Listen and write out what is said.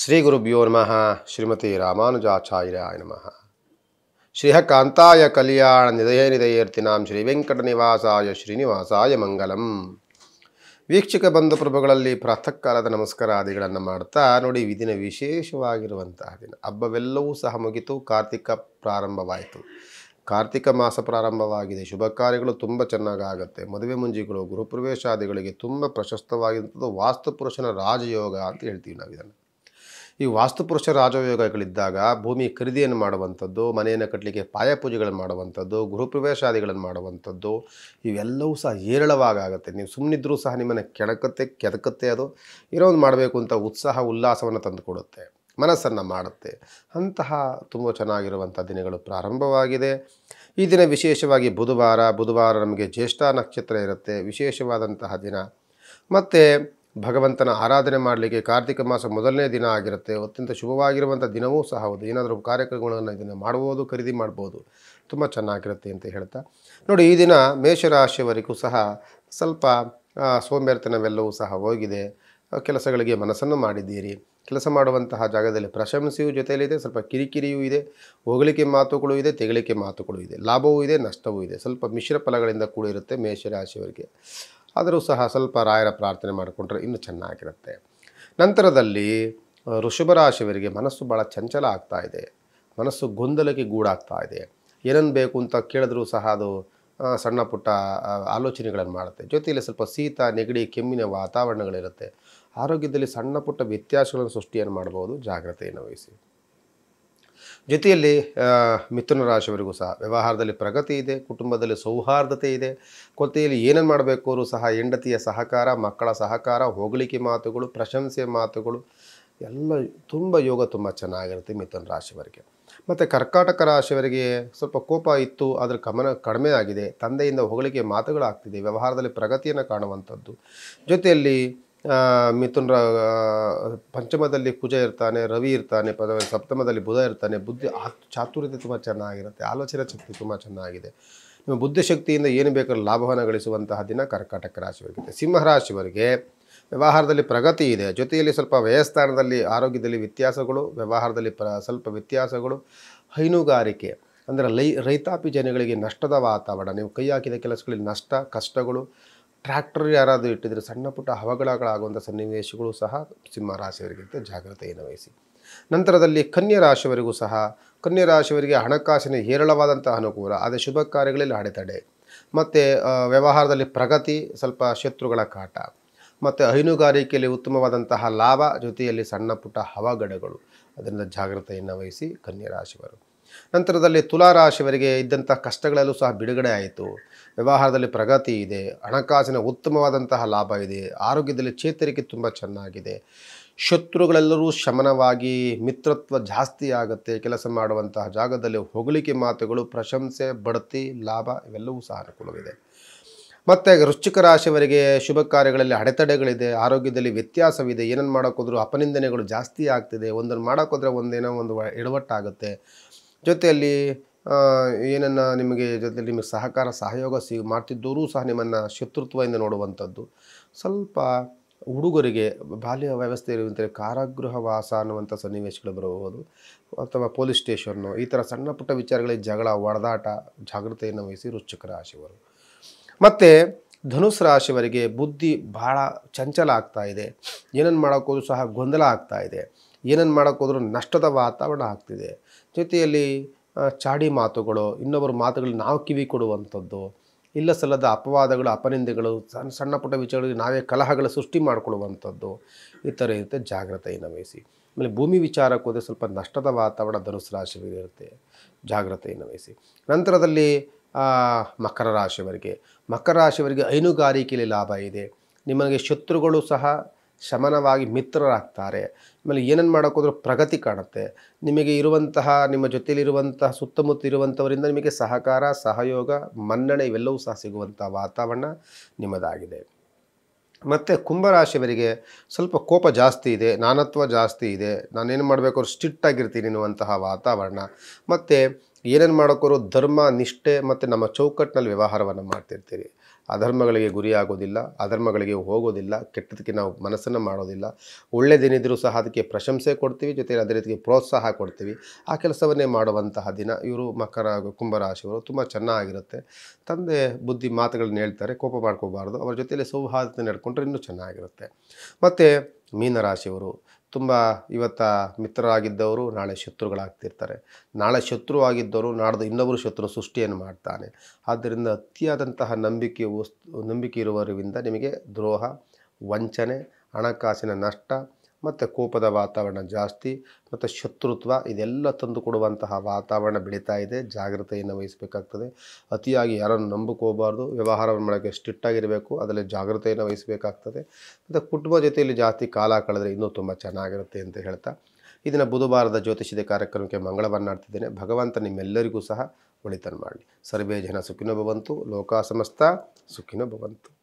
ಶ್ರೀ ಗುರುಭ್ಯೋ ನಮಃ ಶ್ರೀಮತಿ ರಾಮಾನುಜಾಚಾರ್ಯಾಯ ನಮಃ ಶ್ರೀಹ ಕಾಂತಾಯ ಕಲ್ಯಾಣ ನಿಧಯ ನಿಧಯರ್ತಿನಾಂ ಶ್ರೀ ವೆಂಕಟ ನಿವಾಸಾಯ ಶ್ರೀನಿವಾಸಾಯ ಮಂಗಲಂ ವೀಕ್ಷಕ ಬಂಧು ಪ್ರಭುಗಳಲ್ಲಿ ಪ್ರಾತಃ ಕಾಲದ ನಮಸ್ಕಾರಾದಿಗಳನ್ನು ಮಾಡ್ತಾ ನೋಡಿ ಈ ದಿನ ವಿಶೇಷವಾಗಿರುವಂತಹ ದಿನ ಹಬ್ಬವೆಲ್ಲವೂ ಸಹ ಮುಗಿತು ಕಾರ್ತಿಕ ಪ್ರಾರಂಭವಾಯಿತು ಕಾರ್ತಿಕ ಮಾಸ ಪ್ರಾರಂಭವಾಗಿದೆ ಶುಭ ಕಾರ್ಯಗಳು ತುಂಬ ಚೆನ್ನಾಗಿ ಆಗುತ್ತೆ ಮದುವೆ ಮುಂಜಿಗಳು ಗೃಹಪ್ರವೇಶಾದಿಗಳಿಗೆ ತುಂಬ ಪ್ರಶಸ್ತವಾಗಿರುವಂಥದ್ದು ವಾಸ್ತುಪುರುಷನ ರಾಜಯೋಗ ಅಂತ ಹೇಳ್ತೀವಿ ನಾವು ಇದನ್ನು ಈ ವಾಸ್ತುಪುರುಷ ರಾಜಯೋಗಗಳಿದ್ದಾಗ ಭೂಮಿ ಖರೀದಿಯನ್ನು ಮಾಡುವಂಥದ್ದು ಮನೆಯನ್ನು ಕಟ್ಟಲಿಕ್ಕೆ ಪಾಯಪೂಜೆಗಳನ್ನು ಮಾಡುವಂಥದ್ದು ಗೃಹಪ್ರವೇಶಾದಿಗಳನ್ನು ಮಾಡುವಂಥದ್ದು ಇವೆಲ್ಲವೂ ಸಹ ಹೇರಳವಾಗುತ್ತೆ ನೀವು ಸುಮ್ಮನಿದ್ರೂ ಸಹ ನಿಮ್ಮನ್ನು ಕೆಣಕತ್ತೆ ಕೆದಕತ್ತೆ ಅದು ಏನೋ ಒಂದು ಮಾಡಬೇಕು ಅಂತ ಉತ್ಸಾಹ ಉಲ್ಲಾಸವನ್ನು ತಂದುಕೊಡುತ್ತೆ ಮನಸ್ಸನ್ನು ಮಾಡುತ್ತೆ ಅಂತಹ ತುಂಬ ಚೆನ್ನಾಗಿರುವಂಥ ದಿನಗಳು ಪ್ರಾರಂಭವಾಗಿದೆ ಈ ದಿನ ವಿಶೇಷವಾಗಿ ಬುಧವಾರ ಬುಧವಾರ ನಮಗೆ ಜ್ಯೇಷ್ಠ ನಕ್ಷತ್ರ ಇರುತ್ತೆ ವಿಶೇಷವಾದಂತಹ ದಿನ ಮತ್ತು ಭಗವಂತನ ಆರಾಧನೆ ಮಾಡಲಿಕ್ಕೆ ಕಾರ್ತಿಕ ಮಾಸ ಮೊದಲನೇ ದಿನ ಆಗಿರುತ್ತೆ ಅತ್ಯಂತ ಶುಭವಾಗಿರುವಂಥ ದಿನವೂ ಸಹ ಹೌದು ಏನಾದರೂ ಕಾರ್ಯಕ್ರಮಗಳನ್ನು ಇದನ್ನು ಮಾಡ್ಬೋದು ಖರೀದಿ ಮಾಡ್ಬೋದು ತುಂಬ ಚೆನ್ನಾಗಿರುತ್ತೆ ಅಂತ ಹೇಳ್ತಾ ನೋಡಿ ಈ ದಿನ ಮೇಷರಾಶಿಯವರಿಗೂ ಸಹ ಸ್ವಲ್ಪ ಸೋಮ್ಯರ್ತನವೆಲ್ಲವೂ ಸಹ ಹೋಗಿದೆ ಕೆಲಸಗಳಿಗೆ ಮನಸ್ಸನ್ನು ಮಾಡಿದ್ದೀರಿ ಕೆಲಸ ಮಾಡುವಂತಹ ಜಾಗದಲ್ಲಿ ಪ್ರಶಂಸೆಯೂ ಜೊತೆಯಲ್ಲಿದೆ ಸ್ವಲ್ಪ ಕಿರಿಕಿರಿಯೂ ಇದೆ ಹೊಗಳಿಕೆ ಮಾತುಗಳು ಇದೆ ತೆಗಳಿಕೆ ಮಾತುಗಳು ಇದೆ ಲಾಭವೂ ಇದೆ ನಷ್ಟವೂ ಇದೆ ಸ್ವಲ್ಪ ಮಿಶ್ರ ಫಲಗಳಿಂದ ಕೂಡಿರುತ್ತೆ ಮೇಷರಾಶಿಯವರಿಗೆ ಆದರೂ ಸಹ ಸ್ವಲ್ಪ ರಾಯರ ಪ್ರಾರ್ಥನೆ ಮಾಡಿಕೊಂಡ್ರೆ ಇನ್ನೂ ಚೆನ್ನಾಗಿರುತ್ತೆ ನಂತರದಲ್ಲಿ ಋಷಭರಾಶಿಯವರಿಗೆ ಮನಸ್ಸು ಭಾಳ ಚಂಚಲ ಆಗ್ತಾ ಇದೆ ಮನಸ್ಸು ಗೊಂದಲಕ್ಕೆ ಗೂಡಾಗ್ತಾ ಇದೆ ಏನನ್ನು ಬೇಕು ಅಂತ ಕೇಳಿದ್ರೂ ಸಹ ಅದು ಸಣ್ಣ ಪುಟ್ಟ ಆಲೋಚನೆಗಳನ್ನು ಮಾಡುತ್ತೆ ಜೊತೆಯಲ್ಲಿ ಸ್ವಲ್ಪ ಶೀತ ನೆಗಡಿ ಕೆಮ್ಮಿನ ವಾತಾವರಣಗಳಿರುತ್ತೆ ಆರೋಗ್ಯದಲ್ಲಿ ಸಣ್ಣ ಪುಟ್ಟ ವ್ಯತ್ಯಾಸಗಳನ್ನು ಸೃಷ್ಟಿಯನ್ನು ಮಾಡ್ಬೋದು ಜಾಗ್ರತೆಯನ್ನು ವಹಿಸಿ ಜೊತೆಯಲ್ಲಿ ಮಿಥುನ ರಾಶಿಯವರಿಗೂ ಸಹ ವ್ಯವಹಾರದಲ್ಲಿ ಪ್ರಗತಿ ಇದೆ ಕುಟುಂಬದಲ್ಲಿ ಸೌಹಾರ್ದತೆ ಇದೆ ಕೊತೆಯಲ್ಲಿ ಏನೇನು ಮಾಡಬೇಕು ಅವರು ಸಹ ಹೆಂಡತಿಯ ಸಹಕಾರ ಮಕ್ಕಳ ಸಹಕಾರ ಹೋಗಲಿಕ್ಕೆ ಮಾತುಗಳು ಪ್ರಶಂಸೆ ಮಾತುಗಳು ಎಲ್ಲ ತುಂಬ ಯೋಗ ತುಂಬ ಚೆನ್ನಾಗಿರುತ್ತೆ ಮಿಥುನ ರಾಶಿಯವರಿಗೆ ಮತ್ತು ಕರ್ಕಾಟಕ ರಾಶಿಯವರಿಗೆ ಸ್ವಲ್ಪ ಕೋಪ ಇತ್ತು ಅದರ ಕಮನ ಕಡಿಮೆ ಆಗಿದೆ ತಂದೆಯಿಂದ ಹೊಗಳಿಕೆ ಮಾತುಗಳಾಗ್ತಿದೆ ವ್ಯವಹಾರದಲ್ಲಿ ಪ್ರಗತಿಯನ್ನು ಕಾಣುವಂಥದ್ದು ಜೊತೆಯಲ್ಲಿ ಮಿಥುನ್ ಪಂಚಮದಲ್ಲಿ ಕುಜ ಇರ್ತಾನೆ ರವಿ ಇರ್ತಾನೆ ಪದ ಸಪ್ತಮದಲ್ಲಿ ಬುಧ ಇರ್ತಾನೆ ಬುದ್ಧಿ ಆ ಚಾತುರ್ಯತೆ ತುಂಬ ಚೆನ್ನಾಗಿರುತ್ತೆ ಆಲೋಚನೆ ಶಕ್ತಿ ತುಂಬ ಚೆನ್ನಾಗಿದೆ ನಿಮ್ಮ ಬುದ್ಧಿಶಕ್ತಿಯಿಂದ ಏನು ಬೇಕಾದ್ರೂ ಲಾಭವನ್ನು ಗಳಿಸುವಂತಹ ದಿನ ಕರ್ಕಾಟಕ ರಾಶಿಯವರಿಗೆ ಸಿಂಹರಾಶಿವರಿಗೆ ವ್ಯವಹಾರದಲ್ಲಿ ಪ್ರಗತಿ ಇದೆ ಜೊತೆಯಲ್ಲಿ ಸ್ವಲ್ಪ ವ್ಯಯಸ್ಥಾನದಲ್ಲಿ ಆರೋಗ್ಯದಲ್ಲಿ ವ್ಯತ್ಯಾಸಗಳು ವ್ಯವಹಾರದಲ್ಲಿ ಪ್ರ ಸ್ವಲ್ಪ ವ್ಯತ್ಯಾಸಗಳು ಹೈನುಗಾರಿಕೆ ಅಂದರೆ ಲೈ ರೈತಾಪಿ ಜನಗಳಿಗೆ ನಷ್ಟದ ವಾತಾವರಣ ನೀವು ಕೈ ಹಾಕಿದ ಕೆಲಸಗಳಲ್ಲಿ ನಷ್ಟ ಕಷ್ಟಗಳು ಟ್ರ್ಯಾಕ್ಟರ್ ಯಾರಾದರೂ ಇಟ್ಟಿದ್ರೆ ಸಣ್ಣ ಪುಟ್ಟ ಅವಘಡಗಳಾಗುವಂಥ ಸನ್ನಿವೇಶಗಳು ಸಹ ಸಿಂಹ ರಾಶಿಯವರಿಗಿಂತ ಜಾಗ್ರತೆಯನ್ನು ವಹಿಸಿ ನಂತರದಲ್ಲಿ ಕನ್ಯಾ ರಾಶಿಯವರಿಗೂ ಸಹ ಕನ್ಯಾ ರಾಶಿಯವರಿಗೆ ಹಣಕಾಸಿನ ಹೇರಳವಾದಂತಹ ಅನುಕೂಲ ಅದೇ ಶುಭ ಕಾರ್ಯಗಳಲ್ಲಿ ಅಡೆತಡೆ ಮತ್ತು ವ್ಯವಹಾರದಲ್ಲಿ ಪ್ರಗತಿ ಸ್ವಲ್ಪ ಶತ್ರುಗಳ ಕಾಟ ಮತ್ತು ಹೈನುಗಾರಿಕೆಯಲ್ಲಿ ಉತ್ತಮವಾದಂತಹ ಲಾಭ ಜೊತೆಯಲ್ಲಿ ಸಣ್ಣ ಪುಟ್ಟ ಹವಗಡಗಳು ಅದರಿಂದ ಜಾಗ್ರತೆಯನ್ನು ವಹಿಸಿ ಕನ್ಯಾ ರಾಶಿಯವರು ನಂತರದಲ್ಲಿ ತುಲಾರಾಶಿಯವರಿಗೆ ಇದ್ದಂಥ ಕಷ್ಟಗಳಲ್ಲೂ ಸಹ ಬಿಡುಗಡೆ ಆಯಿತು ವ್ಯವಹಾರದಲ್ಲಿ ಪ್ರಗತಿ ಇದೆ ಹಣಕಾಸಿನ ಉತ್ತಮವಾದಂತಹ ಲಾಭ ಇದೆ ಆರೋಗ್ಯದಲ್ಲಿ ಚೇತರಿಕೆ ತುಂಬ ಚೆನ್ನಾಗಿದೆ ಶತ್ರುಗಳೆಲ್ಲರೂ ಶಮನವಾಗಿ ಮಿತ್ರತ್ವ ಜಾಸ್ತಿ ಆಗುತ್ತೆ ಕೆಲಸ ಮಾಡುವಂತಹ ಜಾಗದಲ್ಲಿ ಹೊಗಳಿಕೆ ಮಾತುಗಳು ಪ್ರಶಂಸೆ ಬಡ್ತಿ ಲಾಭ ಇವೆಲ್ಲವೂ ಸಹ ಅನುಕೂಲವಿದೆ ಮತ್ತು ವೃಶ್ಚಿಕ ರಾಶಿಯವರಿಗೆ ಶುಭ ಕಾರ್ಯಗಳಲ್ಲಿ ಅಡೆತಡೆಗಳಿದೆ ಆರೋಗ್ಯದಲ್ಲಿ ವ್ಯತ್ಯಾಸವಿದೆ ಏನನ್ನು ಮಾಡೋಕ್ಕೋದ್ರೂ ಅಪನಿಂದನೆಗಳು ಜಾಸ್ತಿ ಆಗ್ತಿದೆ ಒಂದನ್ನು ಮಾಡೋಕ್ಕೋದ್ರೆ ಒಂದೇನೋ ಒಂದು ಎಡವಟ್ಟಾಗುತ್ತೆ ಜೊತೆಯಲ್ಲಿ ಏನನ್ನು ನಿಮಗೆ ಜೊತೆಯಲ್ಲಿ ನಿಮಗೆ ಸಹಕಾರ ಸಹಯೋಗ ಸಿ ಮಾಡ್ತಿದ್ದವರು ಸಹ ನಿಮ್ಮನ್ನು ಶತ್ರುತ್ವದಿಂದ ನೋಡುವಂಥದ್ದು ಸ್ವಲ್ಪ ಹುಡುಗರಿಗೆ ಬಾಲ್ಯ ವ್ಯವಸ್ಥೆ ಇರುವಂತೆ ಕಾರಾಗೃಹ ವಾಸ ಅನ್ನುವಂಥ ಸನ್ನಿವೇಶಗಳು ಬರಬಹುದು ಅಥವಾ ಪೊಲೀಸ್ ಸ್ಟೇಷನ್ನು ಈ ಥರ ಸಣ್ಣ ಪುಟ್ಟ ವಿಚಾರಗಳಿಗೆ ಜಗಳ ಒಡೆದಾಟ ಜಾಗೃತೆಯನ್ನು ವಹಿಸಿ ರುಚಿಕರ ರಾಶಿಯವರು ಮತ್ತು ಧನುಸ್ ರಾಶಿಯವರಿಗೆ ಬುದ್ಧಿ ಭಾಳ ಚಂಚಲ ಆಗ್ತಾ ಇದೆ ಏನನ್ನು ಮಾಡೋಕ್ಕೋದ್ರೂ ಸಹ ಗೊಂದಲ ಆಗ್ತಾ ಇದೆ ಏನನ್ನು ಮಾಡೋಕ್ಕೋದ್ರೂ ನಷ್ಟದ ವಾತಾವರಣ ಆಗ್ತಿದೆ ಜೊತೆಯಲ್ಲಿ ಚಾಡಿ ಮಾತುಗಳು ಇನ್ನೊಬ್ಬರ ಮಾತುಗಳು ನಾವು ಕಿವಿ ಕೊಡುವಂಥದ್ದು ಇಲ್ಲ ಸಲ್ಲದ ಅಪವಾದಗಳು ಅಪನಿಂದೆಗಳು ಸಣ್ಣ ಸಣ್ಣ ಪುಟ್ಟ ವಿಚಾರಗಳಿಗೆ ನಾವೇ ಕಲಹಗಳ ಸೃಷ್ಟಿ ಮಾಡಿಕೊಳ್ಳುವಂಥದ್ದು ಈ ಥರ ಇರುತ್ತೆ ಜಾಗ್ರತೆಯನ್ನು ವಹಿಸಿ ಆಮೇಲೆ ಭೂಮಿ ವಿಚಾರಕ್ಕೆ ಹೋದರೆ ಸ್ವಲ್ಪ ನಷ್ಟದ ವಾತಾವರಣ ಧನುಸು ರಾಶಿಗಳಿರುತ್ತೆ ಜಾಗ್ರತೆಯನ್ನು ವಹಿಸಿ ನಂತರದಲ್ಲಿ ಮಕರ ರಾಶಿಯವರಿಗೆ ಮಕರ ರಾಶಿಯವರಿಗೆ ಹೈನುಗಾರಿಕೆಯಲ್ಲಿ ಲಾಭ ಇದೆ ನಿಮಗೆ ಶತ್ರುಗಳು ಸಹ ಶಮನವಾಗಿ ಮಿತ್ರರಾಗ್ತಾರೆ ಆಮೇಲೆ ಏನೇನು ಮಾಡೋಕ್ಕೋದ್ರೂ ಪ್ರಗತಿ ಕಾಣುತ್ತೆ ನಿಮಗೆ ಇರುವಂತಹ ನಿಮ್ಮ ಜೊತೆಯಲ್ಲಿರುವಂತಹ ಸುತ್ತಮುತ್ತ ಇರುವಂಥವರಿಂದ ನಿಮಗೆ ಸಹಕಾರ ಸಹಯೋಗ ಮನ್ನಣೆ ಇವೆಲ್ಲವೂ ಸಹ ಸಿಗುವಂಥ ವಾತಾವರಣ ನಿಮ್ಮದಾಗಿದೆ ಮತ್ತು ಕುಂಭರಾಶಿಯವರಿಗೆ ಸ್ವಲ್ಪ ಕೋಪ ಜಾಸ್ತಿ ಇದೆ ನಾನತ್ವ ಜಾಸ್ತಿ ಇದೆ ನಾನೇನು ಮಾಡಬೇಕು ಸ್ಟಿಟ್ಟಾಗಿರ್ತೀನಿ ಅನ್ನುವಂತಹ ವಾತಾವರಣ ಮತ್ತು ಏನೇನು ಮಾಡೋಕ್ಕೋರು ಧರ್ಮ ನಿಷ್ಠೆ ಮತ್ತು ನಮ್ಮ ಚೌಕಟ್ಟಿನಲ್ಲಿ ವ್ಯವಹಾರವನ್ನು ಮಾಡ್ತಿರ್ತೀರಿ ಅಧರ್ಮಗಳಿಗೆ ಗುರಿ ಆಗೋದಿಲ್ಲ ಅಧರ್ಮಗಳಿಗೆ ಹೋಗೋದಿಲ್ಲ ಕೆಟ್ಟದಕ್ಕೆ ನಾವು ಮನಸ್ಸನ್ನು ಮಾಡೋದಿಲ್ಲ ಒಳ್ಳೆಯದೇನಿದ್ರೂ ಸಹ ಅದಕ್ಕೆ ಪ್ರಶಂಸೆ ಕೊಡ್ತೀವಿ ಜೊತೆಗೆ ಅದೇ ರೀತಿಗೆ ಪ್ರೋತ್ಸಾಹ ಕೊಡ್ತೀವಿ ಆ ಕೆಲಸವನ್ನೇ ಮಾಡುವಂತಹ ದಿನ ಇವರು ಮಕರ ಕುಂಭರಾಶಿಯವರು ತುಂಬ ಚೆನ್ನಾಗಿರುತ್ತೆ ತಂದೆ ಬುದ್ಧಿ ಮಾತುಗಳನ್ನ ಹೇಳ್ತಾರೆ ಕೋಪ ಮಾಡ್ಕೋಬಾರ್ದು ಅವರ ಜೊತೆಯಲ್ಲಿ ಸೌಹಾರ್ದತೆ ನಡ್ಕೊಂಡ್ರೆ ಇನ್ನೂ ಚೆನ್ನಾಗಿರುತ್ತೆ ಮತ್ತು ಮೀನರಾಶಿಯವರು ತುಂಬ ಇವತ್ತ ಮಿತ್ರರಾಗಿದ್ದವರು ನಾಳೆ ಶತ್ರುಗಳಾಗ್ತಿರ್ತಾರೆ ನಾಳೆ ಶತ್ರು ಆಗಿದ್ದವರು ನಾಡ್ದು ಇನ್ನೊಬ್ಬರು ಶತ್ರು ಸೃಷ್ಟಿಯನ್ನು ಮಾಡ್ತಾನೆ ಆದ್ದರಿಂದ ಅತಿಯಾದಂತಹ ನಂಬಿಕೆ ವಸ್ತು ನಂಬಿಕೆ ಇರುವವರಿಂದ ನಿಮಗೆ ದ್ರೋಹ ವಂಚನೆ ಹಣಕಾಸಿನ ನಷ್ಟ ಮತ್ತು ಕೋಪದ ವಾತಾವರಣ ಜಾಸ್ತಿ ಮತ್ತು ಶತ್ರುತ್ವ ಇದೆಲ್ಲ ತಂದು ಕೊಡುವಂತಹ ವಾತಾವರಣ ಬೆಳೀತಾ ಇದೆ ಜಾಗ್ರತೆಯನ್ನು ವಹಿಸಬೇಕಾಗ್ತದೆ ಅತಿಯಾಗಿ ಯಾರನ್ನು ನಂಬಿಕೋಬಾರ್ದು ವ್ಯವಹಾರವನ್ನು ಮಾಡೋಕ್ಕೆ ಸ್ಟ್ರಿಕ್ಟಾಗಿರಬೇಕು ಅದರಲ್ಲಿ ಜಾಗ್ರತೆಯನ್ನು ವಹಿಸಬೇಕಾಗ್ತದೆ ಮತ್ತು ಕುಟುಂಬ ಜೊತೆಯಲ್ಲಿ ಜಾಸ್ತಿ ಕಾಲ ಕಳೆದರೆ ಇನ್ನೂ ತುಂಬ ಚೆನ್ನಾಗಿರುತ್ತೆ ಅಂತ ಹೇಳ್ತಾ ಇದನ್ನು ಬುಧವಾರದ ಜ್ಯೋತಿಷ್ಯದ ಕಾರ್ಯಕ್ರಮಕ್ಕೆ ಮಂಗಳವನ್ನಾಡ್ತಿದ್ದೇನೆ ಭಗವಂತ ನಿಮ್ಮೆಲ್ಲರಿಗೂ ಸಹ ಒಳಿತನ ಮಾಡಲಿ ಸರ್ವೇ ಜನ ಸುಖಿನೋ ಭವಂತು ಲೋಕಾಸಮಸ್ತ ಸಮಸ್ತ ಸುಖಿನೋ ಭವಂತು